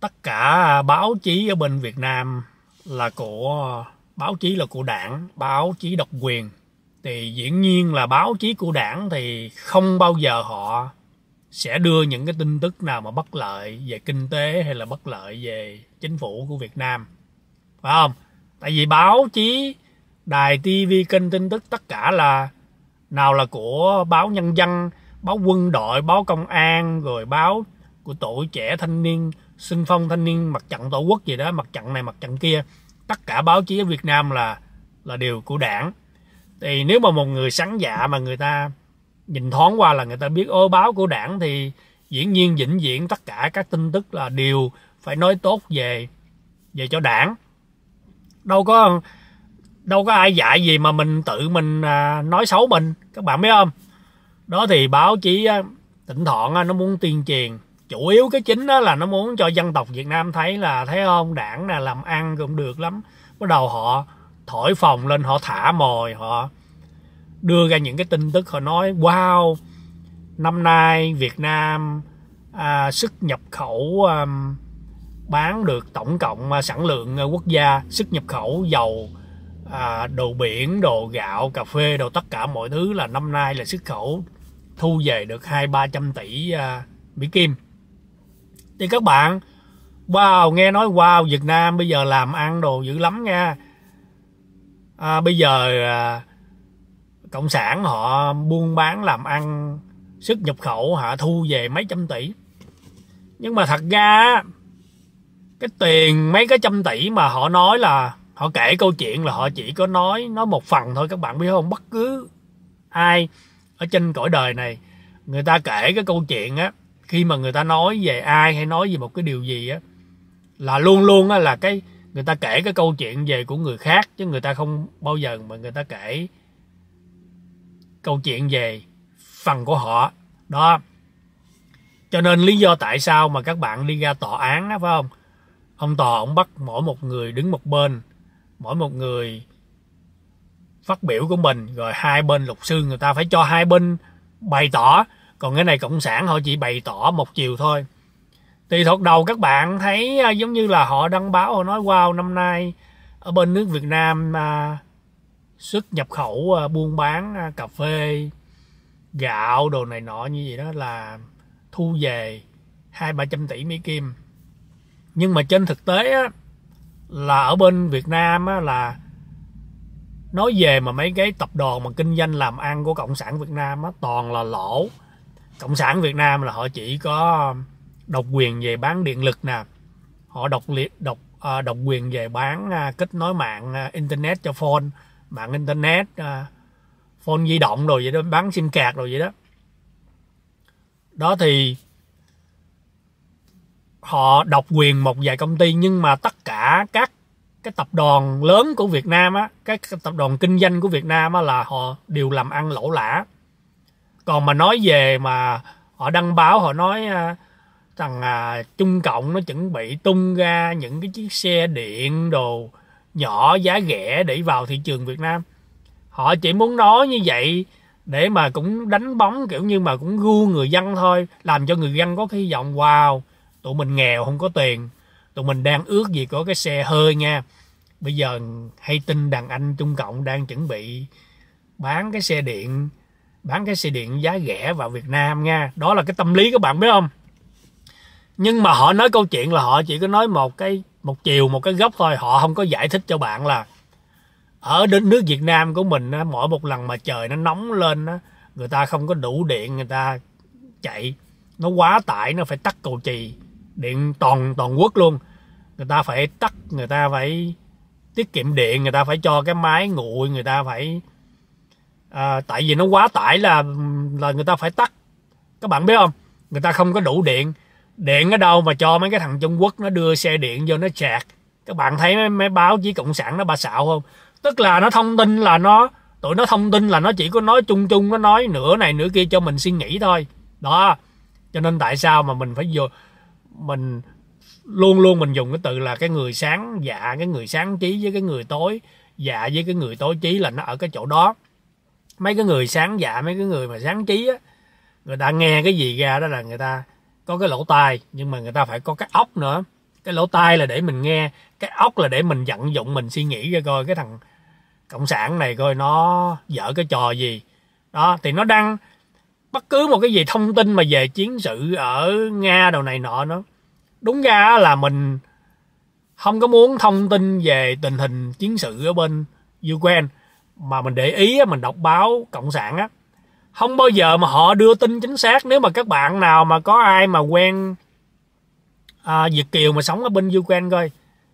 tất cả báo chí ở bên Việt Nam là của báo chí là của đảng, báo chí độc quyền. Thì dĩ nhiên là báo chí của đảng thì không bao giờ họ sẽ đưa những cái tin tức nào mà bất lợi về kinh tế hay là bất lợi về chính phủ của Việt Nam. Phải không? Tại vì báo chí, đài TV, kênh tin tức tất cả là nào là của báo nhân dân, báo quân đội, báo công an, rồi báo của tuổi trẻ thanh niên Sinh Phong Thanh niên Mặt trận Tổ quốc gì đó, mặt trận này mặt trận kia, tất cả báo chí ở Việt Nam là là điều của đảng. Thì nếu mà một người sáng dạ mà người ta nhìn thoáng qua là người ta biết ô báo của đảng thì dĩ nhiên vĩnh viễn tất cả các tin tức là đều phải nói tốt về về cho đảng. Đâu có đâu có ai dạy gì mà mình tự mình à, nói xấu mình, các bạn biết không? Đó thì báo chí Tỉnh Thọn nó muốn tuyên truyền chủ yếu cái chính đó là nó muốn cho dân tộc Việt Nam thấy là thấy không đảng là làm ăn cũng được lắm bắt đầu họ thổi phòng lên họ thả mồi họ đưa ra những cái tin tức họ nói wow năm nay Việt Nam à, sức nhập khẩu à, bán được tổng cộng à, sản lượng à, quốc gia sức nhập khẩu dầu à, đồ biển đồ gạo cà phê đồ tất cả mọi thứ là năm nay là xuất khẩu thu về được hai ba trăm tỷ à, mỹ kim thì các bạn wow nghe nói wow Việt Nam bây giờ làm ăn đồ dữ lắm nha à, bây giờ à, cộng sản họ buôn bán làm ăn sức nhập khẩu họ thu về mấy trăm tỷ nhưng mà thật ra cái tiền mấy cái trăm tỷ mà họ nói là họ kể câu chuyện là họ chỉ có nói nói một phần thôi các bạn biết không bất cứ ai ở trên cõi đời này người ta kể cái câu chuyện á khi mà người ta nói về ai hay nói về một cái điều gì á là luôn luôn á là cái người ta kể cái câu chuyện về của người khác chứ người ta không bao giờ mà người ta kể câu chuyện về phần của họ đó cho nên lý do tại sao mà các bạn đi ra tòa án đó phải không ông tòa ông bắt mỗi một người đứng một bên mỗi một người phát biểu của mình rồi hai bên luật sư người ta phải cho hai bên bày tỏ còn cái này cộng sản họ chỉ bày tỏ một chiều thôi thì thuật đầu các bạn thấy à, giống như là họ đăng báo họ nói wow năm nay ở bên nước Việt Nam à, xuất nhập khẩu à, buôn bán à, cà phê gạo đồ này nọ như vậy đó là thu về hai ba trăm tỷ mỹ kim nhưng mà trên thực tế á, là ở bên Việt Nam á, là nói về mà mấy cái tập đoàn mà kinh doanh làm ăn của cộng sản Việt Nam á, toàn là lỗ cộng sản việt nam là họ chỉ có độc quyền về bán điện lực nè họ độc liệt độc ờ, độc quyền về bán ờ, kết nối mạng ờ, internet cho phone mạng internet phone di động rồi vậy đó bán sim cạc rồi vậy đó đó thì họ độc quyền một vài công ty nhưng mà tất cả các cái tập đoàn lớn của Việt Nam á, các tập đoàn kinh doanh của Việt Nam á là họ đều làm ăn lỗ lã còn mà nói về mà họ đăng báo họ nói à, rằng à, Trung Cộng nó chuẩn bị tung ra những cái chiếc xe điện đồ nhỏ giá rẻ để vào thị trường Việt Nam họ chỉ muốn nói như vậy để mà cũng đánh bóng kiểu như mà cũng gu người dân thôi làm cho người dân có hy vọng wow tụi mình nghèo không có tiền tụi mình đang ước gì có cái xe hơi nha bây giờ hay tin đàn anh trung cộng đang chuẩn bị bán cái xe điện bán cái xe điện giá rẻ vào Việt Nam nha đó là cái tâm lý các bạn biết không nhưng mà họ nói câu chuyện là họ chỉ có nói một cái một chiều một cái góc thôi họ không có giải thích cho bạn là ở đất nước Việt Nam của mình mỗi một lần mà trời nó nóng lên người ta không có đủ điện người ta chạy nó quá tải nó phải tắt cầu chì điện toàn toàn quốc luôn người ta phải tắt người ta phải tiết kiệm điện người ta phải cho cái máy nguội người ta phải à, tại vì nó quá tải là là người ta phải tắt các bạn biết không người ta không có đủ điện điện ở đâu mà cho mấy cái thằng trung quốc nó đưa xe điện vô nó chạc các bạn thấy mấy, mấy báo chí cộng sản nó bà xạo không tức là nó thông tin là nó tụi nó thông tin là nó chỉ có nói chung chung nó nói nửa này nửa kia cho mình suy nghĩ thôi đó cho nên tại sao mà mình phải vô mình luôn luôn mình dùng cái từ là cái người sáng dạ cái người sáng trí với cái người tối dạ với cái người tối trí là nó ở cái chỗ đó mấy cái người sáng dạ mấy cái người mà sáng trí á người ta nghe cái gì ra đó là người ta có cái lỗ tai nhưng mà người ta phải có cái ốc nữa cái lỗ tai là để mình nghe cái ốc là để mình vận dụng mình suy nghĩ ra coi cái thằng cộng sản này coi nó dở cái trò gì đó thì nó đăng bất cứ một cái gì thông tin mà về chiến sự ở nga đầu này nọ nó đúng ra là mình không có muốn thông tin về tình hình chiến sự ở bên ukraine mà mình để ý mình đọc báo cộng sản á không bao giờ mà họ đưa tin chính xác nếu mà các bạn nào mà có ai mà quen à, Việt kiều mà sống ở bên Ukraine coi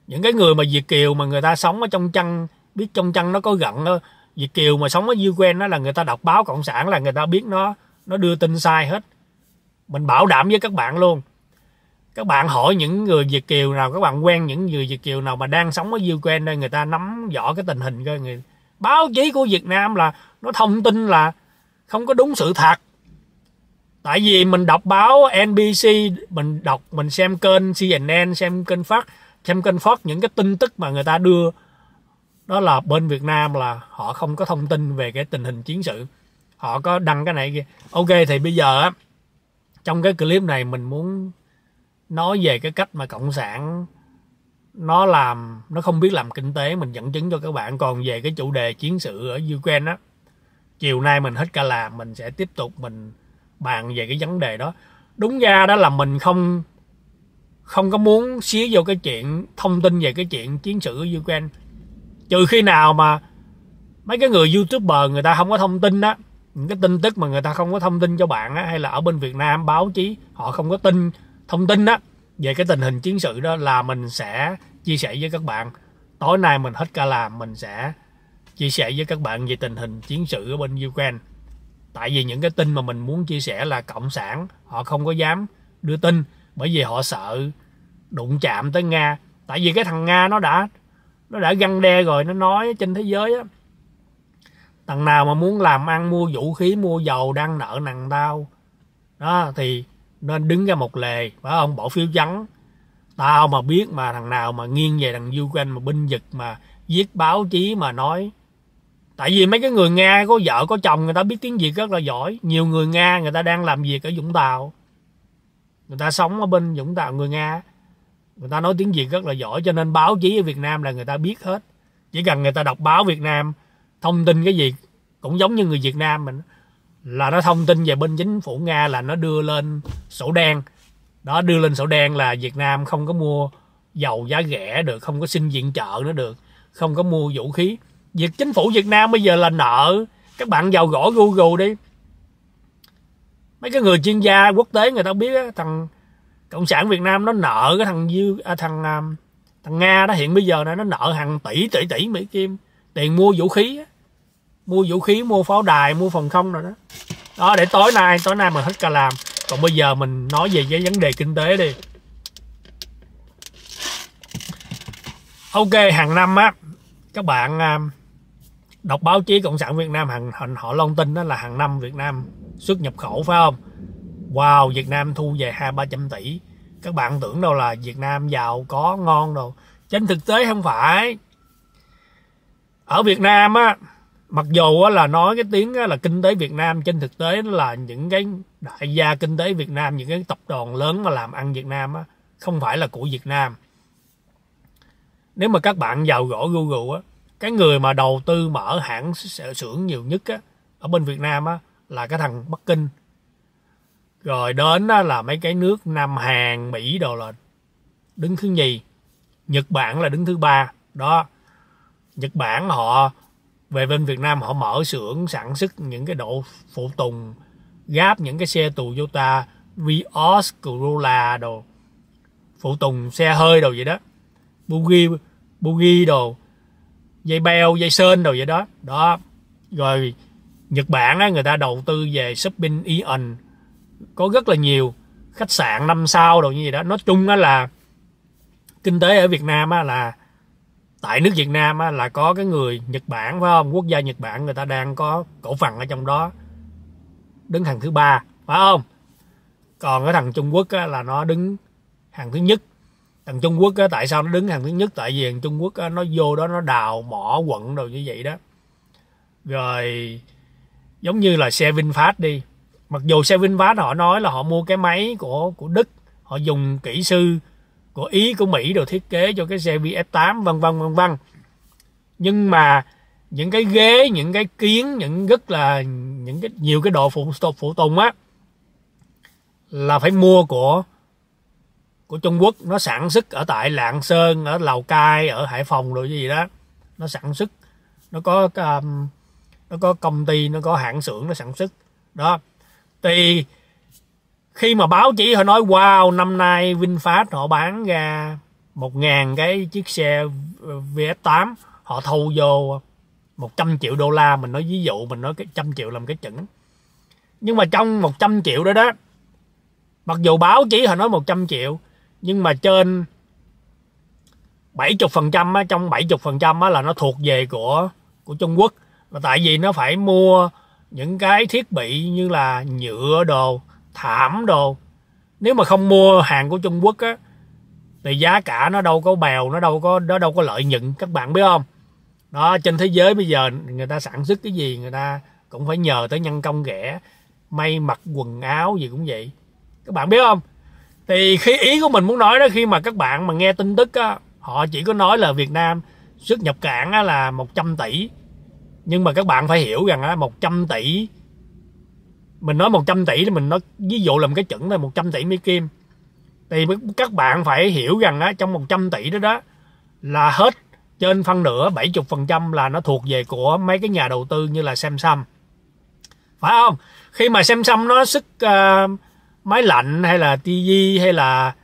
những cái người mà Việt kiều mà người ta sống ở trong chăn biết trong chăn nó có gận đó. Việt kiều mà sống ở Ukraine đó là người ta đọc báo cộng sản là người ta biết nó nó đưa tin sai hết mình bảo đảm với các bạn luôn các bạn hỏi những người Việt kiều nào các bạn quen những người Việt kiều nào mà đang sống ở Ukraine đây người ta nắm rõ cái tình hình coi người báo chí của Việt Nam là nó thông tin là không có đúng sự thật tại vì mình đọc báo NBC mình đọc mình xem kênh CNN xem kênh Fox xem kênh Fox những cái tin tức mà người ta đưa đó là bên Việt Nam là họ không có thông tin về cái tình hình chiến sự họ có đăng cái này kia ok thì bây giờ trong cái clip này mình muốn nói về cái cách mà cộng sản nó làm nó không biết làm kinh tế mình dẫn chứng cho các bạn còn về cái chủ đề chiến sự ở Ukraine á chiều nay mình hết cả làm mình sẽ tiếp tục mình bàn về cái vấn đề đó đúng ra đó là mình không không có muốn xía vô cái chuyện thông tin về cái chuyện chiến sự ở Ukraine trừ khi nào mà mấy cái người youtuber người ta không có thông tin á những cái tin tức mà người ta không có thông tin cho bạn á hay là ở bên Việt Nam báo chí họ không có tin thông tin á về cái tình hình chiến sự đó là mình sẽ chia sẻ với các bạn tối nay mình hết ca làm mình sẽ chia sẻ với các bạn về tình hình chiến sự ở bên Ukraine tại vì những cái tin mà mình muốn chia sẻ là cộng sản họ không có dám đưa tin bởi vì họ sợ đụng chạm tới nga tại vì cái thằng nga nó đã nó đã găng đe rồi nó nói trên thế giới á thằng nào mà muốn làm ăn mua vũ khí mua dầu đang nợ nặng tao đó thì nên đứng ra một lề phải không bỏ phiếu trắng tao mà biết mà thằng nào mà nghiêng về thằng Ukraine mà binh vực mà viết báo chí mà nói tại vì mấy cái người nga có vợ có chồng người ta biết tiếng việt rất là giỏi nhiều người nga người ta đang làm việc ở vũng tàu người ta sống ở bên vũng tàu người nga người ta nói tiếng việt rất là giỏi cho nên báo chí ở việt nam là người ta biết hết chỉ cần người ta đọc báo việt nam thông tin cái gì cũng giống như người việt nam mình là nó thông tin về bên chính phủ nga là nó đưa lên sổ đen đó đưa lên sổ đen là việt nam không có mua dầu giá rẻ được không có xin viện trợ nó được không có mua vũ khí việc chính phủ việt nam bây giờ là nợ các bạn vào gõ google đi mấy cái người chuyên gia quốc tế người ta biết thằng cộng sản việt nam nó nợ cái thằng dư à, thằng à, thằng nga đó hiện bây giờ này nó nợ hàng tỷ tỷ tỷ mỹ kim tiền mua vũ khí á mua vũ khí mua pháo đài mua phòng không rồi đó đó để tối nay tối nay mình hết cả làm còn bây giờ mình nói về cái vấn đề kinh tế đi ok hàng năm á các bạn à, đọc báo chí cộng sản việt nam hàng họ long tin đó là hàng năm việt nam xuất nhập khẩu phải không wow việt nam thu về hai ba trăm tỷ các bạn tưởng đâu là việt nam giàu có ngon đâu trên thực tế không phải ở việt nam á mặc dù là nói cái tiếng là kinh tế Việt Nam trên thực tế là những cái đại gia kinh tế Việt Nam những cái tập đoàn lớn mà làm ăn Việt Nam không phải là của Việt Nam nếu mà các bạn vào gõ Google á cái người mà đầu tư mở hãng xưởng nhiều nhất á ở bên Việt Nam á là cái thằng Bắc Kinh rồi đến là mấy cái nước Nam Hàn Mỹ đồ là đứng thứ nhì Nhật Bản là đứng thứ ba đó Nhật Bản họ về bên Việt Nam họ mở xưởng sản xuất những cái độ phụ tùng gáp những cái xe Toyota Vios, Corolla đồ phụ tùng xe hơi đồ vậy đó bugi bugi đồ dây beo dây sơn đồ vậy đó đó rồi Nhật Bản á, người ta đầu tư về shopping Eon có rất là nhiều khách sạn năm sao đồ như vậy đó nói chung á là kinh tế ở Việt Nam á là tại nước Việt Nam á, là có cái người Nhật Bản phải không quốc gia Nhật Bản người ta đang có cổ phần ở trong đó đứng hàng thứ ba phải không còn cái thằng Trung Quốc á, là nó đứng hàng thứ nhất thằng Trung Quốc á, tại sao nó đứng hàng thứ nhất tại vì thằng Trung Quốc á, nó vô đó nó đào mỏ quận đồ như vậy đó rồi giống như là xe VinFast đi mặc dù xe VinFast họ nói là họ mua cái máy của của Đức họ dùng kỹ sư của Ý của Mỹ đồ thiết kế cho cái xe VF8 vân vân vân vân nhưng mà những cái ghế những cái kiến những rất là những cái nhiều cái đồ phụ phụ tùng á là phải mua của của Trung Quốc nó sản xuất ở tại Lạng Sơn ở Lào Cai ở Hải Phòng rồi cái gì đó nó sản xuất nó có um, nó có công ty nó có hãng xưởng nó sản xuất đó thì khi mà báo chí họ nói wow năm nay VinFast họ bán ra 1.000 cái chiếc xe VF8 họ thu vô 100 triệu đô la mình nói ví dụ mình nói cái trăm triệu làm cái chuẩn nhưng mà trong 100 triệu đó đó mặc dù báo chí họ nói 100 triệu nhưng mà trên 70% á, trong 70% á, là nó thuộc về của của Trung Quốc và tại vì nó phải mua những cái thiết bị như là nhựa đồ thảm đồ nếu mà không mua hàng của Trung Quốc á thì giá cả nó đâu có bèo nó đâu có nó đâu có lợi nhuận các bạn biết không đó trên thế giới bây giờ người ta sản xuất cái gì người ta cũng phải nhờ tới nhân công rẻ may mặc quần áo gì cũng vậy các bạn biết không thì khi ý của mình muốn nói đó khi mà các bạn mà nghe tin tức á họ chỉ có nói là Việt Nam xuất nhập cảng á là 100 tỷ nhưng mà các bạn phải hiểu rằng á 100 tỷ mình nói 100 tỷ thì mình nói ví dụ làm cái chuẩn là 100 tỷ Mỹ Kim thì các bạn phải hiểu rằng á, trong 100 tỷ đó đó là hết trên phân nửa 70% là nó thuộc về của mấy cái nhà đầu tư như là Samsung phải không khi mà Samsung nó sức uh, máy lạnh hay là tivi hay là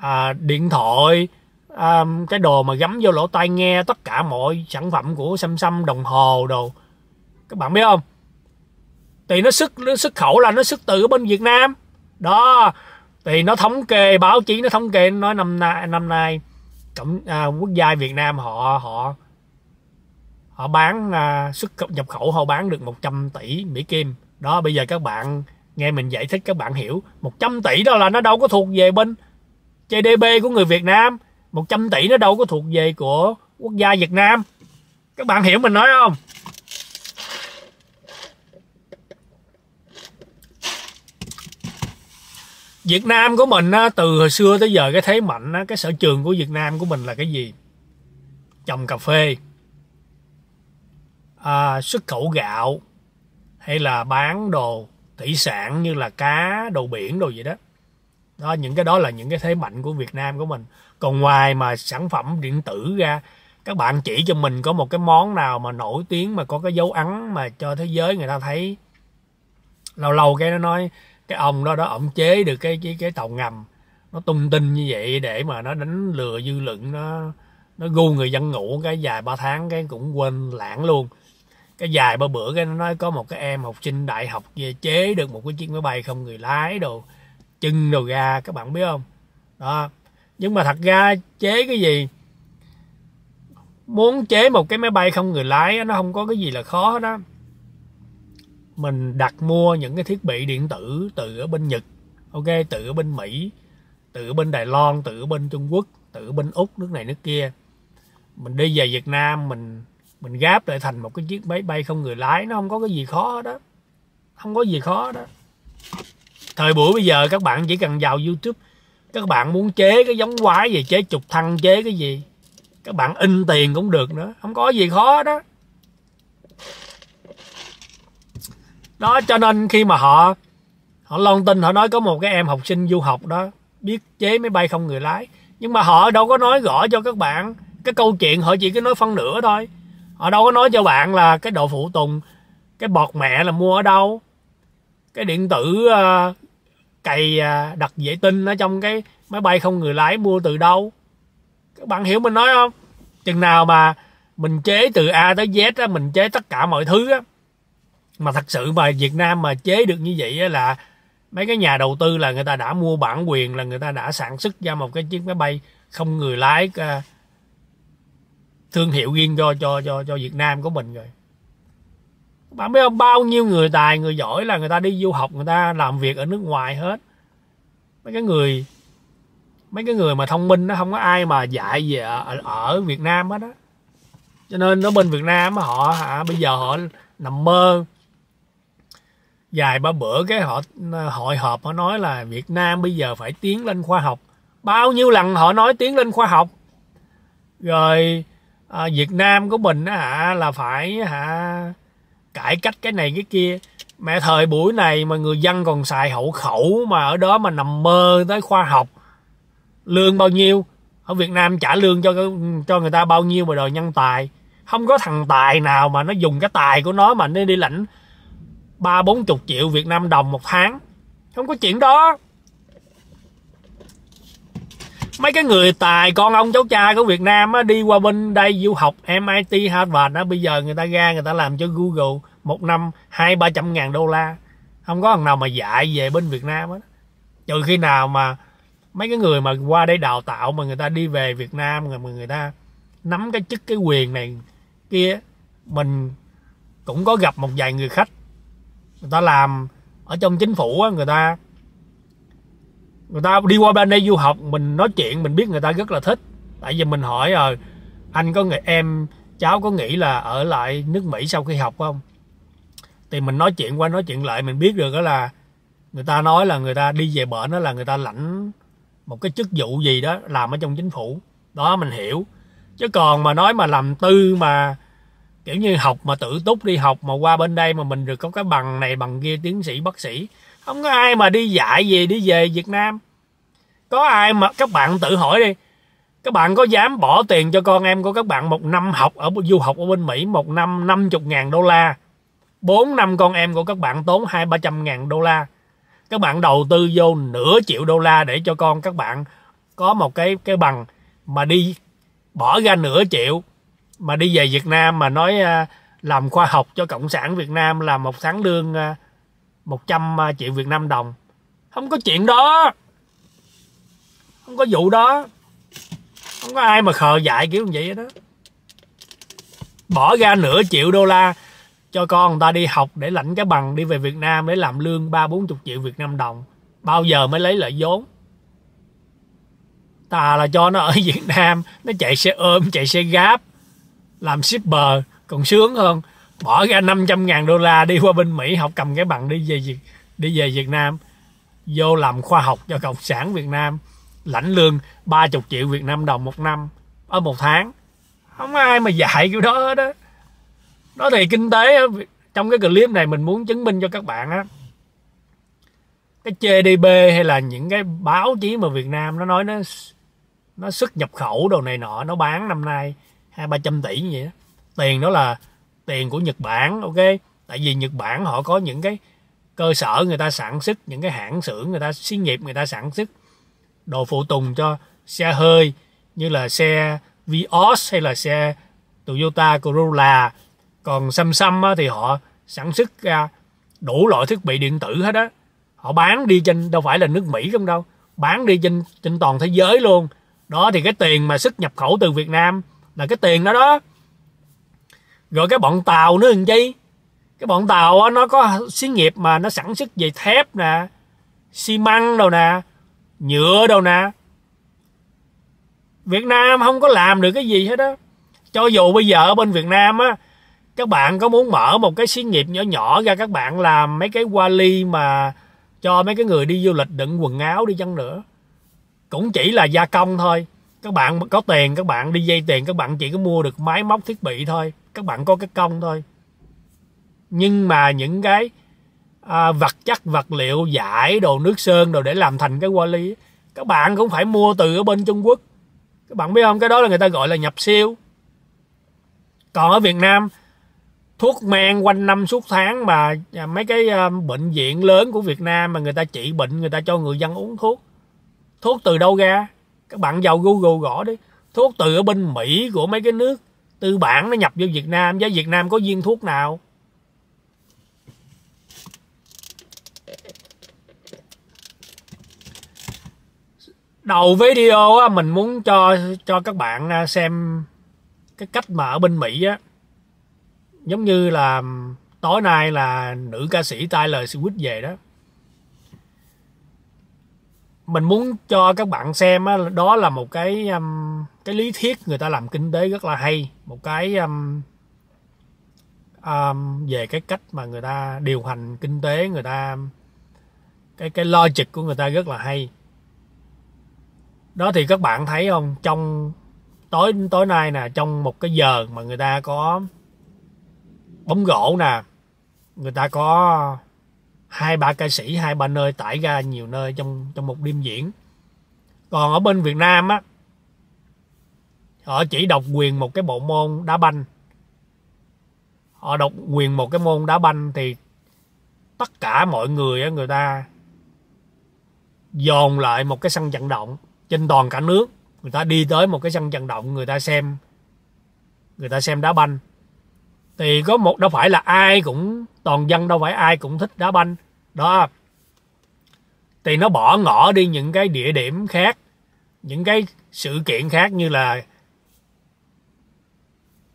uh, điện thoại um, cái đồ mà gắm vô lỗ tai nghe tất cả mọi sản phẩm của Samsung đồng hồ đồ các bạn biết không thì nó xuất nó xuất khẩu là nó xuất từ bên Việt Nam đó thì nó thống kê báo chí nó thống kê nói năm nay năm nay cộng à, quốc gia Việt Nam họ họ họ bán à, xuất nhập khẩu họ bán được 100 tỷ Mỹ kim đó bây giờ các bạn nghe mình giải thích các bạn hiểu 100 tỷ đó là nó đâu có thuộc về bên GDP của người Việt Nam 100 tỷ nó đâu có thuộc về của quốc gia Việt Nam các bạn hiểu mình nói không Việt Nam của mình á, từ hồi xưa tới giờ cái thế mạnh á, cái sở trường của Việt Nam của mình là cái gì trồng cà phê à, xuất khẩu gạo hay là bán đồ thủy sản như là cá đồ biển đồ gì đó đó những cái đó là những cái thế mạnh của Việt Nam của mình còn ngoài mà sản phẩm điện tử ra các bạn chỉ cho mình có một cái món nào mà nổi tiếng mà có cái dấu ấn mà cho thế giới người ta thấy lâu lâu cái nó nói cái ông đó đó ổng chế được cái cái cái tàu ngầm nó tung tin như vậy để mà nó đánh lừa dư luận nó nó gu người dân ngủ cái dài ba tháng cái cũng quên lãng luôn cái dài ba bữa cái nó nói có một cái em học sinh đại học về chế được một cái chiếc máy bay không người lái đồ chân đồ ra các bạn biết không đó nhưng mà thật ra chế cái gì muốn chế một cái máy bay không người lái nó không có cái gì là khó hết đó mình đặt mua những cái thiết bị điện tử từ ở bên Nhật, ok, từ ở bên Mỹ, từ ở bên Đài Loan, từ ở bên Trung Quốc, từ ở bên Úc, nước này nước kia. Mình đi về Việt Nam mình mình gáp lại thành một cái chiếc máy bay không người lái nó không có cái gì khó đó. Không có gì khó đó. Thời buổi bây giờ các bạn chỉ cần vào YouTube các bạn muốn chế cái giống quái gì chế trục thăng chế cái gì các bạn in tiền cũng được nữa không có gì khó đó đó cho nên khi mà họ họ long tin họ nói có một cái em học sinh du học đó biết chế máy bay không người lái nhưng mà họ đâu có nói rõ cho các bạn cái câu chuyện họ chỉ cứ nói phân nửa thôi họ đâu có nói cho bạn là cái độ phụ tùng cái bọt mẹ là mua ở đâu cái điện tử uh, cày uh, đặt vệ tinh ở trong cái máy bay không người lái mua từ đâu các bạn hiểu mình nói không chừng nào mà mình chế từ a tới z á mình chế tất cả mọi thứ á mà thật sự mà Việt Nam mà chế được như vậy là mấy cái nhà đầu tư là người ta đã mua bản quyền là người ta đã sản xuất ra một cái chiếc máy bay không người lái à, thương hiệu riêng cho cho cho cho Việt Nam của mình rồi bạn biết không bao nhiêu người tài người giỏi là người ta đi du học người ta làm việc ở nước ngoài hết mấy cái người mấy cái người mà thông minh nó không có ai mà dạy về ở, ở Việt Nam hết đó. cho nên nó bên Việt Nam họ hả bây giờ họ nằm mơ dài ba bữa cái họ hội họp họ nói là Việt Nam bây giờ phải tiến lên khoa học bao nhiêu lần họ nói tiến lên khoa học rồi à, Việt Nam của mình á hả là phải hả cải cách cái này cái kia mẹ thời buổi này mà người dân còn xài hậu khẩu mà ở đó mà nằm mơ tới khoa học lương bao nhiêu ở Việt Nam trả lương cho cho người ta bao nhiêu mà đòi nhân tài không có thằng tài nào mà nó dùng cái tài của nó mà nên đi lãnh ba bốn chục triệu Việt Nam đồng một tháng không có chuyện đó mấy cái người tài con ông cháu cha của Việt Nam á, đi qua bên đây du học MIT Harvard á, bây giờ người ta ra người ta làm cho Google một năm hai ba trăm ngàn đô la không có thằng nào mà dạy về bên Việt Nam á trừ khi nào mà mấy cái người mà qua đây đào tạo mà người ta đi về Việt Nam rồi mà người ta nắm cái chức cái quyền này kia mình cũng có gặp một vài người khách người ta làm ở trong chính phủ á, người ta người ta đi qua bên đây du học mình nói chuyện mình biết người ta rất là thích tại vì mình hỏi rồi ờ, anh có người em cháu có nghĩ là ở lại nước mỹ sau khi học không thì mình nói chuyện qua nói chuyện lại mình biết được đó là người ta nói là người ta đi về bển đó là người ta lãnh một cái chức vụ gì đó làm ở trong chính phủ đó mình hiểu chứ còn mà nói mà làm tư mà kiểu như học mà tự túc đi học mà qua bên đây mà mình được có cái bằng này bằng kia tiến sĩ bác sĩ không có ai mà đi dạy gì đi về Việt Nam có ai mà các bạn tự hỏi đi các bạn có dám bỏ tiền cho con em của các bạn một năm học ở du học ở bên Mỹ một năm năm chục ngàn đô la bốn năm con em của các bạn tốn hai ba trăm ngàn đô la các bạn đầu tư vô nửa triệu đô la để cho con các bạn có một cái cái bằng mà đi bỏ ra nửa triệu mà đi về Việt Nam mà nói à, làm khoa học cho cộng sản Việt Nam là một tháng lương 100 à, à, triệu Việt Nam đồng không có chuyện đó không có vụ đó không có ai mà khờ dại kiểu như vậy đó bỏ ra nửa triệu đô la cho con người ta đi học để lãnh cái bằng đi về Việt Nam để làm lương ba bốn chục triệu Việt Nam đồng bao giờ mới lấy lợi vốn ta là cho nó ở Việt Nam nó chạy xe ôm chạy xe gáp làm shipper còn sướng hơn bỏ ra 500 ngàn đô la đi qua bên Mỹ học cầm cái bằng đi về Việt đi về Việt Nam vô làm khoa học cho cộng sản Việt Nam lãnh lương 30 triệu Việt Nam đồng một năm ở một tháng không ai mà dạy kiểu đó hết á đó thì kinh tế trong cái clip này mình muốn chứng minh cho các bạn á cái GDP hay là những cái báo chí mà Việt Nam nó nói nó nó xuất nhập khẩu đồ này nọ nó bán năm nay hai ba trăm tỷ như vậy đó. tiền đó là tiền của nhật bản ok tại vì nhật bản họ có những cái cơ sở người ta sản xuất những cái hãng xưởng người ta xí nghiệp người ta sản xuất đồ phụ tùng cho xe hơi như là xe Vios hay là xe Toyota Corolla còn Samsung thì họ sản xuất ra đủ loại thiết bị điện tử hết á họ bán đi trên đâu phải là nước Mỹ không đâu bán đi trên trên toàn thế giới luôn đó thì cái tiền mà xuất nhập khẩu từ Việt Nam là cái tiền đó đó rồi cái bọn tàu nữa làm chi cái bọn tàu đó, nó có xí nghiệp mà nó sản xuất về thép nè xi măng đâu nè nhựa đâu nè Việt Nam không có làm được cái gì hết đó cho dù bây giờ ở bên Việt Nam á các bạn có muốn mở một cái xí nghiệp nhỏ nhỏ ra các bạn làm mấy cái vali mà cho mấy cái người đi du lịch đựng quần áo đi chăng nữa cũng chỉ là gia công thôi các bạn có tiền các bạn đi dây tiền các bạn chỉ có mua được máy móc thiết bị thôi các bạn có cái công thôi nhưng mà những cái à, vật chất vật liệu giải đồ nước sơn đồ để làm thành cái quali các bạn cũng phải mua từ ở bên trung quốc các bạn biết không cái đó là người ta gọi là nhập siêu còn ở việt nam thuốc men quanh năm suốt tháng mà à, mấy cái à, bệnh viện lớn của việt nam mà người ta trị bệnh người ta cho người dân uống thuốc thuốc từ đâu ra các bạn vào google gõ đi thuốc từ ở bên mỹ của mấy cái nước tư bản nó nhập vô việt nam với việt nam có viên thuốc nào đầu video á, mình muốn cho cho các bạn à, xem cái cách mà ở bên Mỹ á giống như là tối nay là nữ ca sĩ Taylor Swift về đó mình muốn cho các bạn xem đó là một cái um, cái lý thuyết người ta làm kinh tế rất là hay một cái um, um, về cái cách mà người ta điều hành kinh tế người ta cái cái logic của người ta rất là hay đó thì các bạn thấy không trong tối tối nay nè trong một cái giờ mà người ta có bóng gỗ nè người ta có hai ba ca sĩ hai ba nơi tải ra nhiều nơi trong trong một đêm diễn còn ở bên Việt Nam á họ chỉ độc quyền một cái bộ môn đá banh họ độc quyền một cái môn đá banh thì tất cả mọi người người ta dồn lại một cái sân vận động trên toàn cả nước người ta đi tới một cái sân vận động người ta xem người ta xem đá banh thì có một đâu phải là ai cũng toàn dân đâu phải ai cũng thích đá banh đó thì nó bỏ ngỏ đi những cái địa điểm khác những cái sự kiện khác như là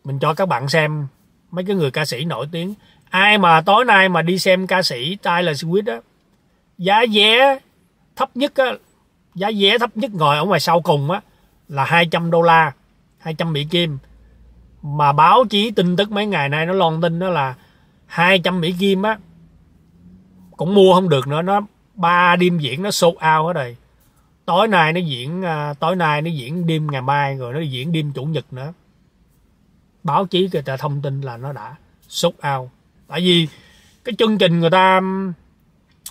mình cho các bạn xem mấy cái người ca sĩ nổi tiếng ai mà tối nay mà đi xem ca sĩ Taylor Swift á giá vé thấp nhất á giá vé thấp nhất ngồi ở ngoài sau cùng á là 200 đô la 200 Mỹ Kim mà báo chí tin tức mấy ngày nay nó loan tin đó là 200 Mỹ Kim á cũng mua không được nữa nó ba đêm diễn nó sold out hết rồi tối nay nó diễn à, tối nay nó diễn đêm ngày mai rồi nó diễn đêm chủ nhật nữa báo chí người ta thông tin là nó đã sold out tại vì cái chương trình người ta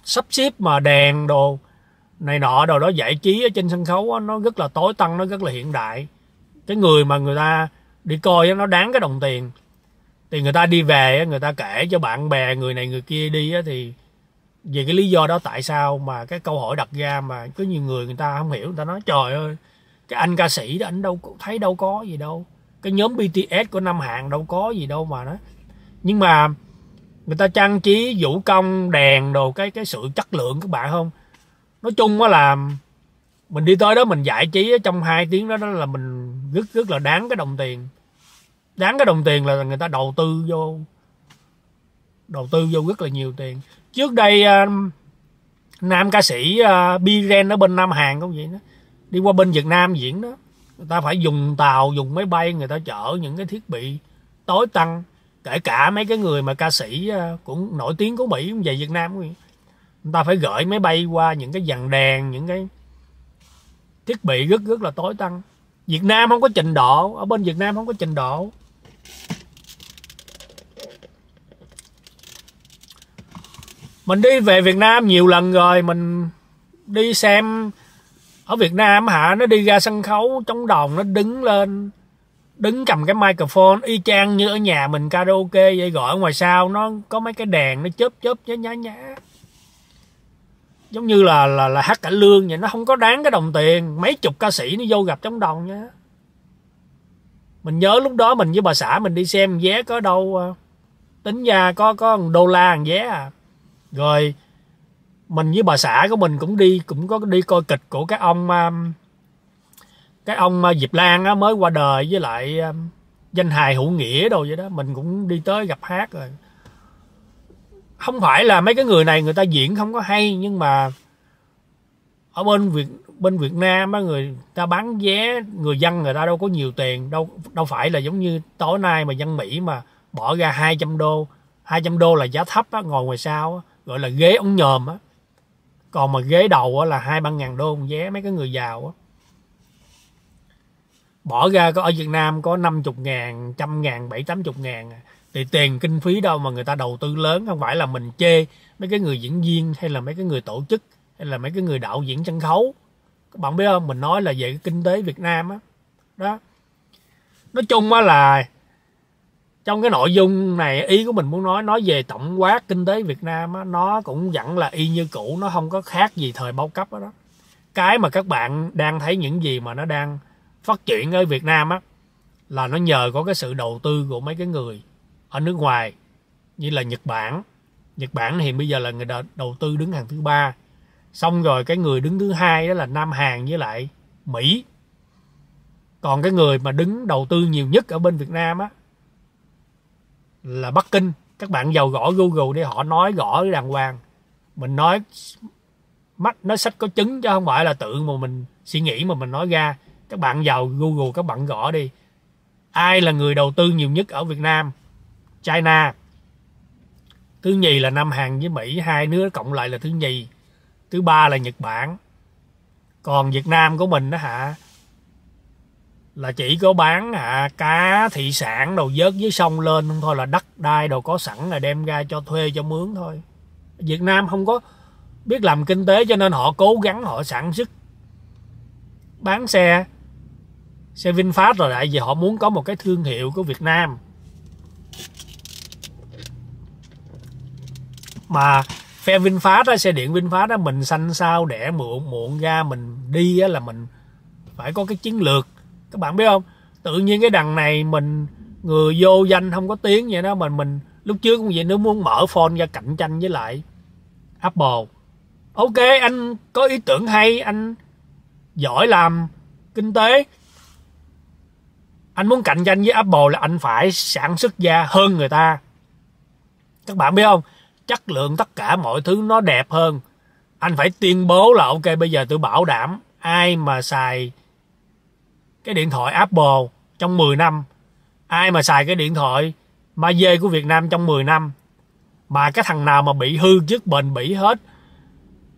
sắp xếp mà đèn đồ này nọ đồ đó giải trí ở trên sân khấu đó, nó rất là tối tăng nó rất là hiện đại cái người mà người ta đi coi đó, nó đáng cái đồng tiền thì người ta đi về người ta kể cho bạn bè người này người kia đi thì về cái lý do đó tại sao mà cái câu hỏi đặt ra mà có nhiều người người ta không hiểu người ta nói trời ơi cái anh ca sĩ đó anh đâu thấy đâu có gì đâu cái nhóm BTS của Nam Hàn đâu có gì đâu mà nó nhưng mà người ta trang trí vũ công đèn đồ cái cái sự chất lượng các bạn không nói chung á là mình đi tới đó mình giải trí trong hai tiếng đó, đó là mình rất rất là đáng cái đồng tiền đáng cái đồng tiền là người ta đầu tư vô đầu tư vô rất là nhiều tiền trước đây à, nam ca sĩ à, Biren ở bên Nam Hàn cũng vậy đó đi qua bên Việt Nam diễn đó người ta phải dùng tàu dùng máy bay người ta chở những cái thiết bị tối tăng kể cả mấy cái người mà ca sĩ à, cũng nổi tiếng của Mỹ cũng về Việt Nam người ta phải gửi máy bay qua những cái dàn đèn những cái thiết bị rất rất là tối tăng Việt Nam không có trình độ ở bên Việt Nam không có trình độ mình đi về Việt Nam nhiều lần rồi mình đi xem ở Việt Nam hả nó đi ra sân khấu chống đồng nó đứng lên đứng cầm cái microphone y chang như ở nhà mình karaoke vậy gọi ngoài sao nó có mấy cái đèn nó chớp chớp nhá nhá nhá giống như là là là hát cả lương vậy nó không có đáng cái đồng tiền mấy chục ca sĩ nó vô gặp chống đồng nhá mình nhớ lúc đó mình với bà xã mình đi xem vé có đâu à, tính ra có có đô la vé à rồi mình với bà xã của mình cũng đi cũng có đi coi kịch của cái ông um, cái ông uh, Diệp Lan á, mới qua đời với lại um, danh hài hữu nghĩa đồ vậy đó mình cũng đi tới gặp hát rồi không phải là mấy cái người này người ta diễn không có hay nhưng mà ở bên việt bên việt nam á người ta bán vé người dân người ta đâu có nhiều tiền đâu đâu phải là giống như tối nay mà dân mỹ mà bỏ ra 200 đô 200 đô là giá thấp á, ngồi ngoài sau á, gọi là ghế ông nhòm á còn mà ghế đầu á là hai ba ngàn đô một vé mấy cái người giàu á bỏ ra có ở Việt Nam có năm chục ngàn, trăm ngàn, bảy tám chục ngàn à. thì tiền kinh phí đâu mà người ta đầu tư lớn không phải là mình chê mấy cái người diễn viên hay là mấy cái người tổ chức hay là mấy cái người đạo diễn sân khấu các bạn biết không mình nói là về cái kinh tế Việt Nam á đó. đó nói chung á là trong cái nội dung này ý của mình muốn nói nói về tổng quát kinh tế Việt Nam á, nó cũng vẫn là y như cũ nó không có khác gì thời bao cấp đó, đó cái mà các bạn đang thấy những gì mà nó đang phát triển ở Việt Nam á là nó nhờ có cái sự đầu tư của mấy cái người ở nước ngoài như là Nhật Bản Nhật Bản hiện bây giờ là người đầu tư đứng hàng thứ ba xong rồi cái người đứng thứ hai đó là Nam Hàn với lại Mỹ còn cái người mà đứng đầu tư nhiều nhất ở bên Việt Nam á là Bắc Kinh các bạn vào gõ Google để họ nói gõ đàng hoàng mình nói mắt nói sách có chứng chứ không phải là tự mà mình suy nghĩ mà mình nói ra các bạn vào Google các bạn gõ đi ai là người đầu tư nhiều nhất ở Việt Nam China thứ nhì là Nam Hàn với Mỹ hai nước cộng lại là thứ nhì thứ ba là Nhật Bản còn Việt Nam của mình đó hả là chỉ có bán à, cá thị sản đồ vớt với sông lên không thôi là đất đai đồ có sẵn là đem ra cho thuê cho mướn thôi Việt Nam không có biết làm kinh tế cho nên họ cố gắng họ sản xuất bán xe xe VinFast rồi lại vì họ muốn có một cái thương hiệu của Việt Nam mà phe VinFast á, xe điện VinFast á, mình xanh sao đẻ muộn muộn ra mình đi á, là mình phải có cái chiến lược các bạn biết không tự nhiên cái đằng này mình người vô danh không có tiếng vậy đó mình mình lúc trước cũng vậy nếu muốn mở phone ra cạnh tranh với lại Apple ok anh có ý tưởng hay anh giỏi làm kinh tế anh muốn cạnh tranh với Apple là anh phải sản xuất ra hơn người ta các bạn biết không chất lượng tất cả mọi thứ nó đẹp hơn anh phải tuyên bố là ok bây giờ tôi bảo đảm ai mà xài cái điện thoại Apple trong 10 năm ai mà xài cái điện thoại ma dê của Việt Nam trong 10 năm mà cái thằng nào mà bị hư trước bền bỉ hết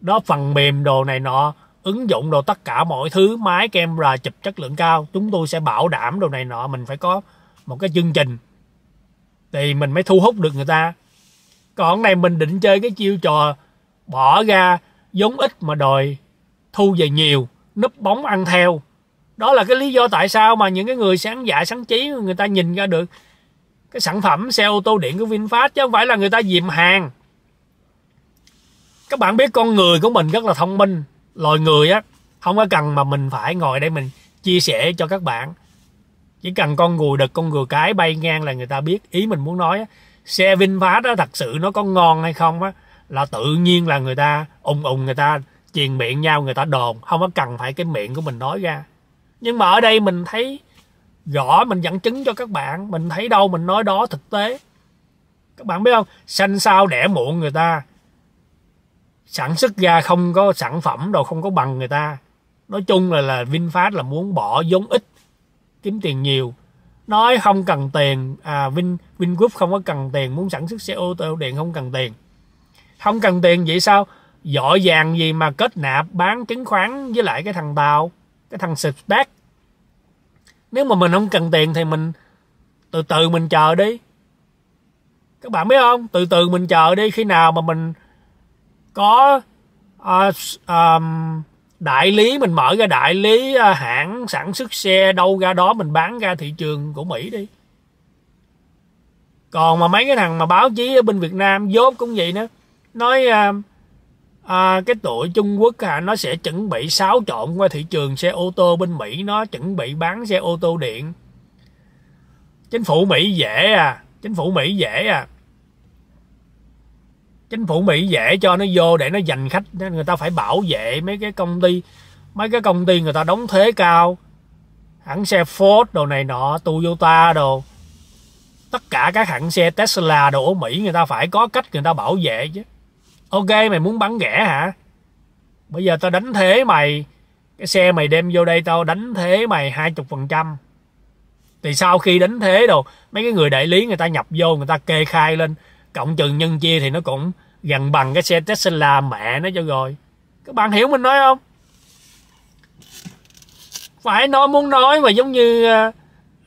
đó phần mềm đồ này nọ ứng dụng đồ tất cả mọi thứ máy camera chụp chất lượng cao chúng tôi sẽ bảo đảm đồ này nọ mình phải có một cái chương trình thì mình mới thu hút được người ta còn này mình định chơi cái chiêu trò bỏ ra giống ít mà đòi thu về nhiều núp bóng ăn theo đó là cái lý do tại sao mà những cái người sáng dạ sáng trí người ta nhìn ra được cái sản phẩm xe ô tô điện của VinFast chứ không phải là người ta dìm hàng các bạn biết con người của mình rất là thông minh loài người á không có cần mà mình phải ngồi đây mình chia sẻ cho các bạn chỉ cần con gùi đực con gùi cái bay ngang là người ta biết ý mình muốn nói á, xe VinFast đó thật sự nó có ngon hay không á là tự nhiên là người ta ùng ùng người ta truyền miệng nhau người ta đồn không có cần phải cái miệng của mình nói ra nhưng mà ở đây mình thấy rõ mình dẫn chứng cho các bạn mình thấy đâu mình nói đó thực tế các bạn biết không xanh sao đẻ muộn người ta sản xuất ra không có sản phẩm đâu không có bằng người ta nói chung là là vinfast là muốn bỏ vốn ít kiếm tiền nhiều nói không cần tiền à vin vingroup không có cần tiền muốn sản xuất xe ô tô điện không cần tiền không cần tiền vậy sao dội vàng gì mà kết nạp bán chứng khoán với lại cái thằng tàu cái thằng bác nếu mà mình không cần tiền thì mình từ từ mình chờ đi các bạn biết không từ từ mình chờ đi khi nào mà mình có uh, um, đại lý mình mở ra đại lý uh, hãng sản xuất xe đâu ra đó mình bán ra thị trường của mỹ đi còn mà mấy cái thằng mà báo chí ở bên việt nam dốt cũng vậy nữa nói uh, à, cái tuổi Trung Quốc à, nó sẽ chuẩn bị xáo trộn qua thị trường xe ô tô bên Mỹ nó chuẩn bị bán xe ô tô điện chính phủ Mỹ dễ à chính phủ Mỹ dễ à chính phủ Mỹ dễ cho nó vô để nó giành khách người ta phải bảo vệ mấy cái công ty mấy cái công ty người ta đóng thuế cao hãng xe Ford đồ này nọ Toyota đồ tất cả các hãng xe Tesla đồ ở Mỹ người ta phải có cách người ta bảo vệ chứ ok mày muốn bắn ghẻ hả bây giờ tao đánh thế mày cái xe mày đem vô đây tao đánh thế mày hai chục phần trăm thì sau khi đánh thế đồ mấy cái người đại lý người ta nhập vô người ta kê khai lên cộng trừ nhân chia thì nó cũng gần bằng cái xe Tesla mẹ nó cho rồi các bạn hiểu mình nói không phải nói muốn nói mà giống như à,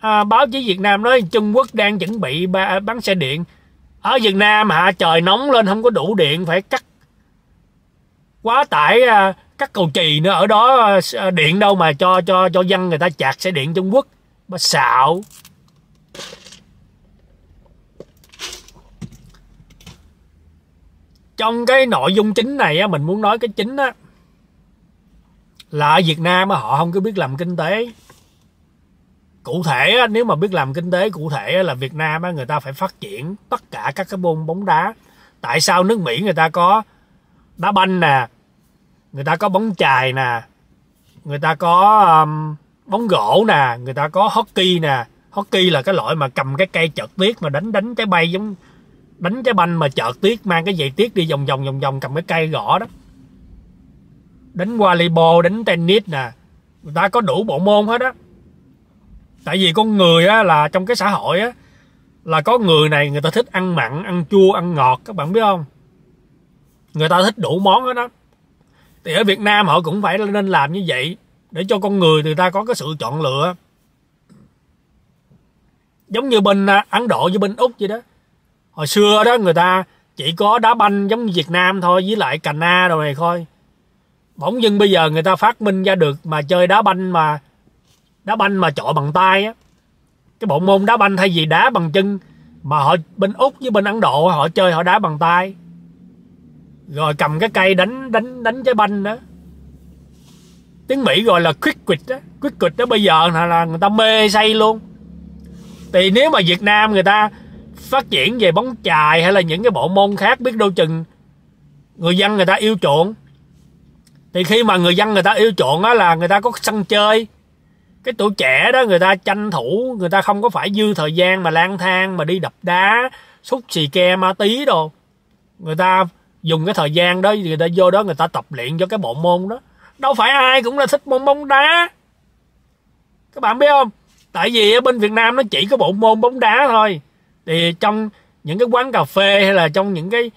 à báo chí Việt Nam nói Trung Quốc đang chuẩn bị ba, à, bắn xe điện ở Việt Nam hạ trời nóng lên không có đủ điện phải cắt quá tải à, các cầu chì nữa ở đó à, à, điện đâu mà cho cho cho dân người ta chạc xe điện Trung Quốc mà xạo trong cái nội dung chính này mình muốn nói cái chính á là ở Việt Nam á, họ không có biết làm kinh tế cụ thể nếu mà biết làm kinh tế cụ thể là Việt Nam người ta phải phát triển tất cả các cái môn bóng đá tại sao nước Mỹ người ta có đá banh nè người ta có bóng chài nè người ta có um, bóng gỗ nè người ta có hockey nè hockey là cái loại mà cầm cái cây chợt tuyết mà đánh đánh cái bay giống đánh cái banh mà chợt tuyết mang cái dây tuyết đi vòng vòng vòng vòng cầm cái cây gõ đó đánh volleyball đánh tennis nè người ta có đủ bộ môn hết đó tại vì con người á, là trong cái xã hội á, là có người này người ta thích ăn mặn ăn chua ăn ngọt các bạn biết không người ta thích đủ món hết đó thì ở việt nam họ cũng phải nên làm như vậy để cho con người người ta có cái sự chọn lựa giống như bên à, ấn độ với bên úc vậy đó hồi xưa đó người ta chỉ có đá banh giống như việt nam thôi với lại cà na rồi này thôi bỗng dưng bây giờ người ta phát minh ra được mà chơi đá banh mà đá banh mà chọi bằng tay á cái bộ môn đá banh thay vì đá bằng chân mà họ bên úc với bên ấn độ họ chơi họ đá bằng tay rồi cầm cái cây đánh đánh đánh trái banh đó tiếng mỹ gọi là cricket á cricket đó bây giờ là, người ta mê say luôn thì nếu mà việt nam người ta phát triển về bóng chài hay là những cái bộ môn khác biết đâu chừng người dân người ta yêu chuộng thì khi mà người dân người ta yêu chuộng á là người ta có sân chơi cái tuổi trẻ đó người ta tranh thủ người ta không có phải dư thời gian mà lang thang mà đi đập đá xúc xì ke ma tí đồ người ta dùng cái thời gian đó người ta vô đó người ta tập luyện cho cái bộ môn đó đâu phải ai cũng là thích môn bóng đá các bạn biết không tại vì ở bên việt nam nó chỉ có bộ môn bóng đá thôi thì trong những cái quán cà phê hay là trong những cái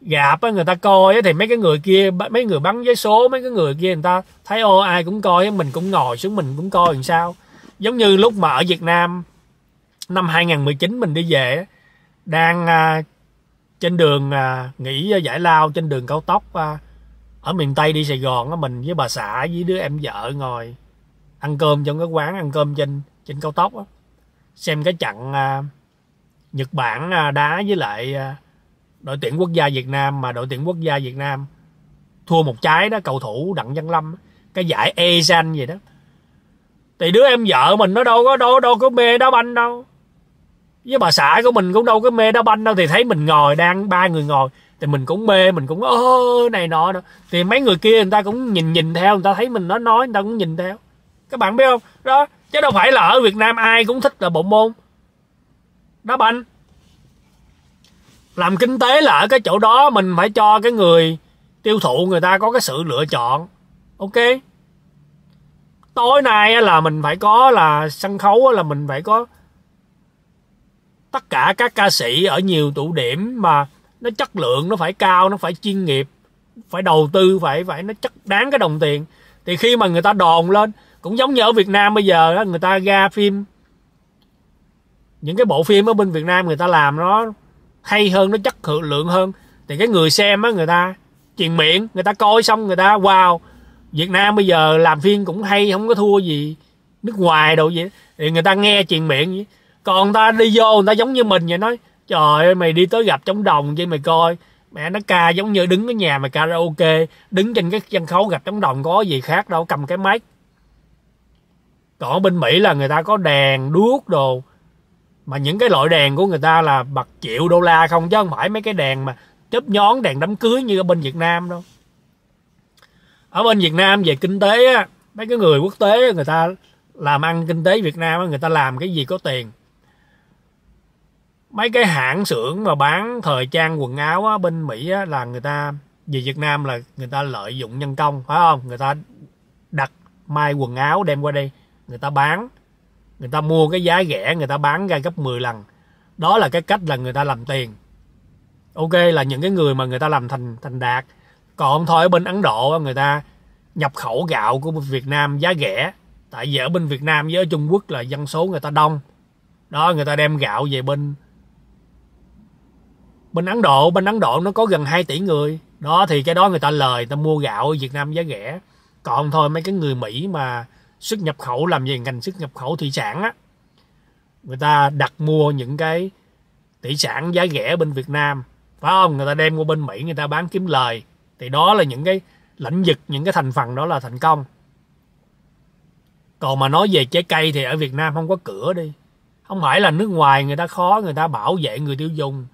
gặp á người ta coi á thì mấy cái người kia mấy người bắn giấy số mấy cái người kia người ta thấy ô ai cũng coi á mình cũng ngồi xuống mình cũng coi làm sao giống như lúc mà ở Việt Nam năm 2019 mình đi về đang à, trên đường à, nghỉ giải lao trên đường cao tốc à, ở miền Tây đi Sài Gòn á mình với bà xã với đứa em vợ ngồi ăn cơm trong cái quán ăn cơm trên trên cao tốc á xem cái trận à, Nhật Bản à, đá với lại à, đội tuyển quốc gia Việt Nam mà đội tuyển quốc gia Việt Nam thua một trái đó cầu thủ Đặng Văn Lâm cái giải Asian e gì đó thì đứa em vợ mình nó đâu có đâu đâu có mê đá banh đâu với bà xã của mình cũng đâu có mê đá banh đâu thì thấy mình ngồi đang ba người ngồi thì mình cũng mê mình cũng ơ này nọ đó. thì mấy người kia người ta cũng nhìn nhìn theo người ta thấy mình nó nói người ta cũng nhìn theo các bạn biết không đó chứ đâu phải là ở việt nam ai cũng thích là bộ môn đá banh làm kinh tế là ở cái chỗ đó mình phải cho cái người tiêu thụ người ta có cái sự lựa chọn ok tối nay là mình phải có là sân khấu là mình phải có tất cả các ca sĩ ở nhiều tụ điểm mà nó chất lượng nó phải cao nó phải chuyên nghiệp phải đầu tư phải phải nó chất đáng cái đồng tiền thì khi mà người ta đồn lên cũng giống như ở Việt Nam bây giờ người ta ra phim những cái bộ phim ở bên Việt Nam người ta làm nó hay hơn nó chất lượng hơn thì cái người xem á người ta truyền miệng người ta coi xong người ta wow Việt Nam bây giờ làm phim cũng hay không có thua gì nước ngoài đâu vậy thì người ta nghe truyền miệng vậy còn ta đi vô người ta giống như mình vậy nói trời ơi mày đi tới gặp trống đồng vậy mày coi mẹ nó ca giống như đứng ở nhà mày karaoke đứng trên cái sân khấu gặp trống đồng có gì khác đâu cầm cái máy còn ở bên mỹ là người ta có đèn đuốc đồ mà những cái loại đèn của người ta là bạc triệu đô la không chứ không phải mấy cái đèn mà chớp nhón đèn đám cưới như ở bên Việt Nam đâu ở bên Việt Nam về kinh tế á, mấy cái người quốc tế người ta làm ăn kinh tế Việt Nam á, người ta làm cái gì có tiền mấy cái hãng xưởng mà bán thời trang quần áo á, bên Mỹ á, là người ta về Việt Nam là người ta lợi dụng nhân công phải không người ta đặt may quần áo đem qua đây người ta bán người ta mua cái giá rẻ người ta bán ra gấp 10 lần đó là cái cách là người ta làm tiền ok là những cái người mà người ta làm thành thành đạt còn thôi ở bên ấn độ người ta nhập khẩu gạo của việt nam giá rẻ tại vì ở bên việt nam với ở trung quốc là dân số người ta đông đó người ta đem gạo về bên bên ấn độ bên ấn độ nó có gần 2 tỷ người đó thì cái đó người ta lời người ta mua gạo ở việt nam giá rẻ còn thôi mấy cái người mỹ mà xuất nhập khẩu làm về ngành xuất nhập khẩu thủy sản á người ta đặt mua những cái thủy sản giá rẻ bên Việt Nam phải không người ta đem qua bên Mỹ người ta bán kiếm lời thì đó là những cái lĩnh vực những cái thành phần đó là thành công còn mà nói về trái cây thì ở Việt Nam không có cửa đi không phải là nước ngoài người ta khó người ta bảo vệ người tiêu dùng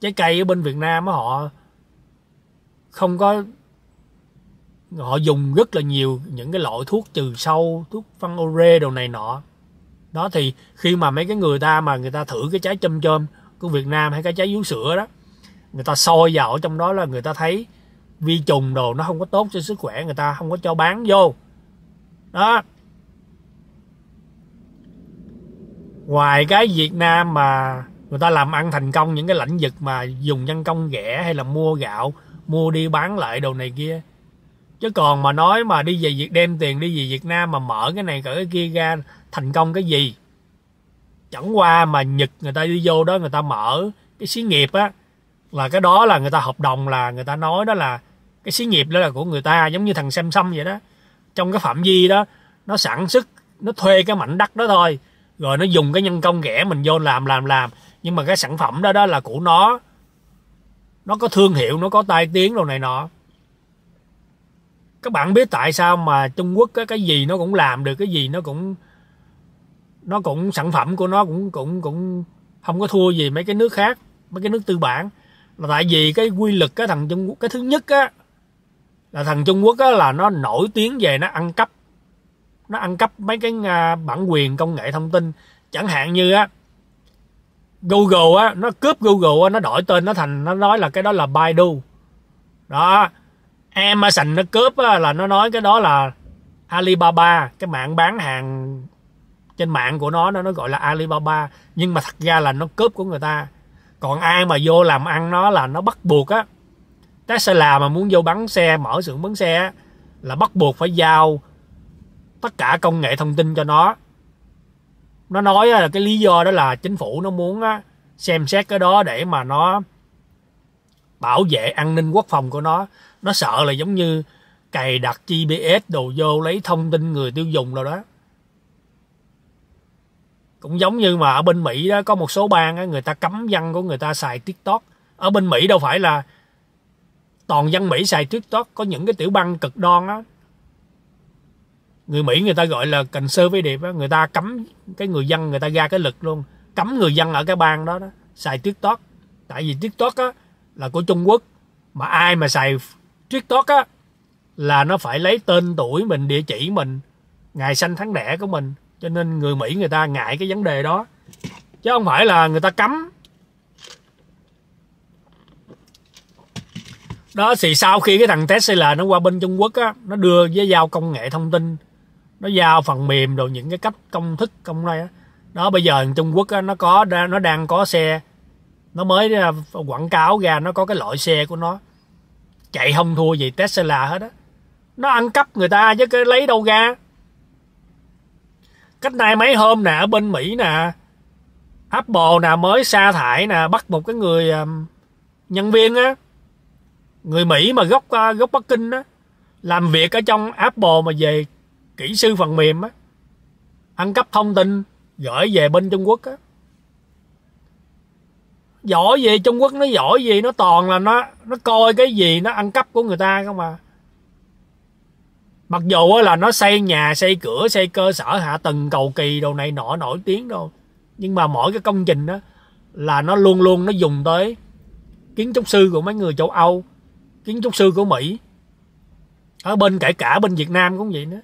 trái cây ở bên Việt Nam họ không có họ dùng rất là nhiều những cái loại thuốc trừ sâu thuốc phân ô đồ này nọ đó thì khi mà mấy cái người ta mà người ta thử cái trái chôm chôm của việt nam hay cái trái vú sữa đó người ta soi vào ở trong đó là người ta thấy vi trùng đồ nó không có tốt cho sức khỏe người ta không có cho bán vô đó ngoài cái việt nam mà người ta làm ăn thành công những cái lãnh vực mà dùng nhân công rẻ hay là mua gạo mua đi bán lại đồ này kia chứ còn mà nói mà đi về việt đem tiền đi về việt nam mà mở cái này cỡ cái kia ra thành công cái gì chẳng qua mà nhật người ta đi vô đó người ta mở cái xí nghiệp á là cái đó là người ta hợp đồng là người ta nói đó là cái xí nghiệp đó là của người ta giống như thằng xem xăm vậy đó trong cái phạm vi đó nó sản xuất nó thuê cái mảnh đất đó thôi rồi nó dùng cái nhân công rẻ mình vô làm làm làm nhưng mà cái sản phẩm đó đó là của nó nó có thương hiệu nó có tai tiếng đồ này nọ các bạn biết tại sao mà Trung Quốc cái cái gì nó cũng làm được cái gì nó cũng nó cũng sản phẩm của nó cũng cũng cũng không có thua gì mấy cái nước khác mấy cái nước tư bản là tại vì cái quy lực cái thằng Trung Quốc cái thứ nhất á là thằng Trung Quốc á là nó nổi tiếng về nó ăn cắp nó ăn cắp mấy cái à, bản quyền công nghệ thông tin chẳng hạn như á Google á nó cướp Google á nó đổi tên nó thành nó nói là cái đó là Baidu đó Amazon nó cướp á, là nó nói cái đó là Alibaba cái mạng bán hàng trên mạng của nó nó gọi là Alibaba nhưng mà thật ra là nó cướp của người ta còn ai mà vô làm ăn nó là nó bắt buộc á Tesla mà muốn vô bán xe mở xưởng bán xe á, là bắt buộc phải giao tất cả công nghệ thông tin cho nó nó nói là cái lý do đó là chính phủ nó muốn á, xem xét cái đó để mà nó bảo vệ an ninh quốc phòng của nó nó sợ là giống như cài đặt gps đồ vô lấy thông tin người tiêu dùng rồi đó cũng giống như mà ở bên mỹ đó có một số bang á, người ta cấm dân của người ta xài tiktok ở bên mỹ đâu phải là toàn dân mỹ xài tiktok có những cái tiểu bang cực đoan á người mỹ người ta gọi là cần sơ với điệp á người ta cấm cái người dân người ta ra cái lực luôn cấm người dân ở cái bang đó đó xài tiktok tại vì tiktok á là của Trung Quốc mà ai mà xài TikTok á là nó phải lấy tên tuổi mình địa chỉ mình ngày sanh tháng đẻ của mình cho nên người Mỹ người ta ngại cái vấn đề đó chứ không phải là người ta cấm đó thì sau khi cái thằng Tesla nó qua bên Trung Quốc á nó đưa với giao công nghệ thông tin nó giao phần mềm rồi những cái cách công thức công này đó, đó bây giờ Trung Quốc á, nó có nó đang có xe nó mới quảng cáo ra nó có cái loại xe của nó chạy không thua gì Tesla hết á nó ăn cắp người ta chứ cái lấy đâu ra cách nay mấy hôm nè ở bên mỹ nè apple nè mới sa thải nè bắt một cái người nhân viên á người mỹ mà gốc à, gốc bắc kinh á làm việc ở trong apple mà về kỹ sư phần mềm á ăn cắp thông tin gửi về bên trung quốc á giỏi gì trung quốc nó giỏi gì nó toàn là nó nó coi cái gì nó ăn cắp của người ta không mà mặc dù là nó xây nhà xây cửa xây cơ sở hạ tầng cầu kỳ đồ này nọ nổi tiếng đâu nhưng mà mỗi cái công trình đó là nó luôn luôn nó dùng tới kiến trúc sư của mấy người châu âu kiến trúc sư của mỹ ở bên kể cả bên việt nam cũng vậy nữa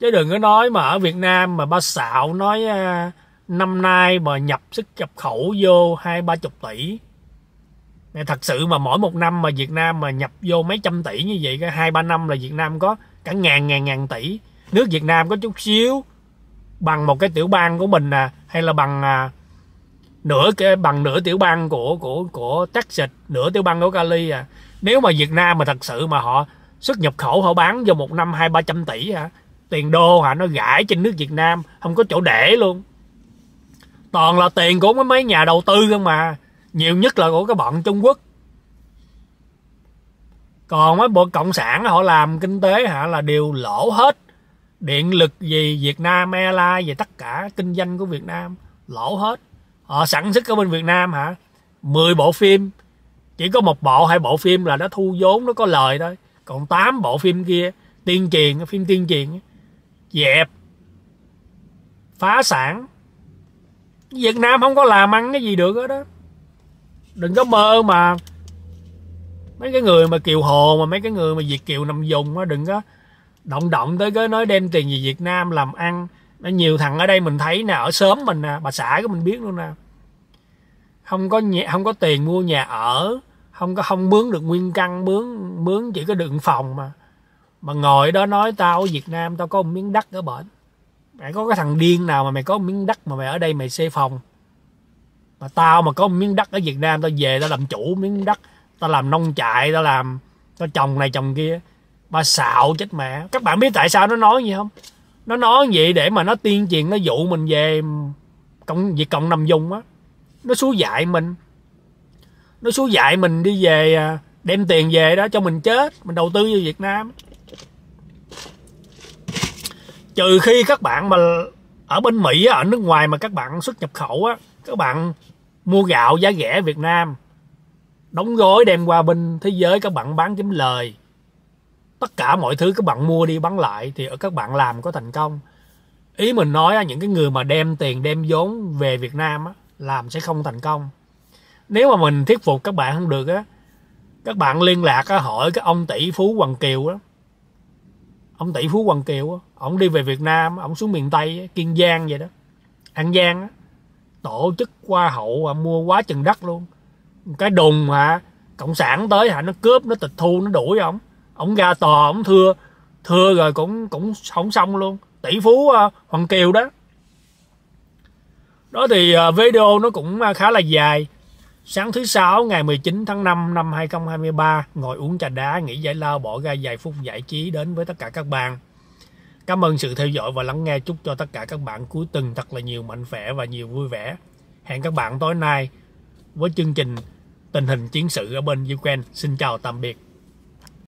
chứ đừng có nói mà ở việt nam mà ba xạo nói à, năm nay mà nhập sức nhập khẩu vô hai ba chục tỷ thật sự mà mỗi một năm mà Việt Nam mà nhập vô mấy trăm tỷ như vậy cái hai ba năm là Việt Nam có cả ngàn ngàn ngàn tỷ nước Việt Nam có chút xíu bằng một cái tiểu bang của mình à hay là bằng à, nửa cái bằng nửa tiểu bang của của của Texas nửa tiểu bang của Cali à nếu mà Việt Nam mà thật sự mà họ xuất nhập khẩu họ bán vô một năm hai ba trăm tỷ hả à, tiền đô hả à, nó gãi trên nước Việt Nam không có chỗ để luôn toàn là tiền của mấy nhà đầu tư cơ mà nhiều nhất là của cái bọn trung quốc còn mấy bộ cộng sản họ làm kinh tế hả là đều lỗ hết điện lực gì việt nam airlines gì tất cả kinh doanh của việt nam lỗ hết họ sản xuất ở bên việt nam hả 10 bộ phim chỉ có một bộ hai bộ phim là nó thu vốn nó có lời thôi còn 8 bộ phim kia tiên truyền phim tiên truyền dẹp phá sản Việt Nam không có làm ăn cái gì được hết đó đừng có mơ mà mấy cái người mà kiều hồ mà mấy cái người mà việt kiều nằm dùng á đừng có động động tới cái nói đem tiền về việt nam làm ăn nó nhiều thằng ở đây mình thấy nè ở sớm mình nè bà xã của mình biết luôn nè không có nhà, không có tiền mua nhà ở không có không mướn được nguyên căn mướn mướn chỉ có đựng phòng mà mà ngồi đó nói tao ở việt nam tao có một miếng đất ở bển mày có cái thằng điên nào mà mày có miếng đất mà mày ở đây mày xây phòng mà tao mà có miếng đất ở Việt Nam tao về tao làm chủ miếng đất tao làm nông trại tao làm tao trồng này trồng kia ba xạo chết mẹ các bạn biết tại sao nó nói gì không nó nói vậy để mà nó tuyên truyền nó dụ mình về cộng việc cộng nằm dùng á nó xúi dạy mình nó xúi dạy mình đi về à, đem tiền về đó cho mình chết mình đầu tư vô việt nam trừ khi các bạn mà ở bên Mỹ ở nước ngoài mà các bạn xuất nhập khẩu á các bạn mua gạo giá rẻ Việt Nam đóng gói đem qua bên thế giới các bạn bán kiếm lời tất cả mọi thứ các bạn mua đi bán lại thì ở các bạn làm có thành công ý mình nói những cái người mà đem tiền đem vốn về Việt Nam á, làm sẽ không thành công nếu mà mình thuyết phục các bạn không được á các bạn liên lạc á, hỏi cái ông tỷ phú Hoàng Kiều đó ông tỷ phú Hoàng Kiều á, ổng đi về Việt Nam ổng xuống miền Tây Kiên Giang vậy đó An Giang tổ chức qua hậu mua quá chừng đất luôn cái đùng mà cộng sản tới hả nó cướp nó tịch thu nó đuổi ổng ổng ra tòa ổng thưa thưa rồi cũng cũng không xong luôn tỷ phú ờ, hoàng kiều đó đó thì ờ, video nó cũng ờ, khá là dài sáng thứ sáu ngày 19 tháng 5 năm 2023 ngồi uống trà đá nghỉ giải lao bỏ ra vài phút giải trí đến với tất cả các bạn Cảm ơn sự theo dõi và lắng nghe. Chúc cho tất cả các bạn cuối tuần thật là nhiều mạnh khỏe và nhiều vui vẻ. Hẹn các bạn tối nay với chương trình Tình hình chiến sự ở bên Ukraine. Xin chào tạm biệt.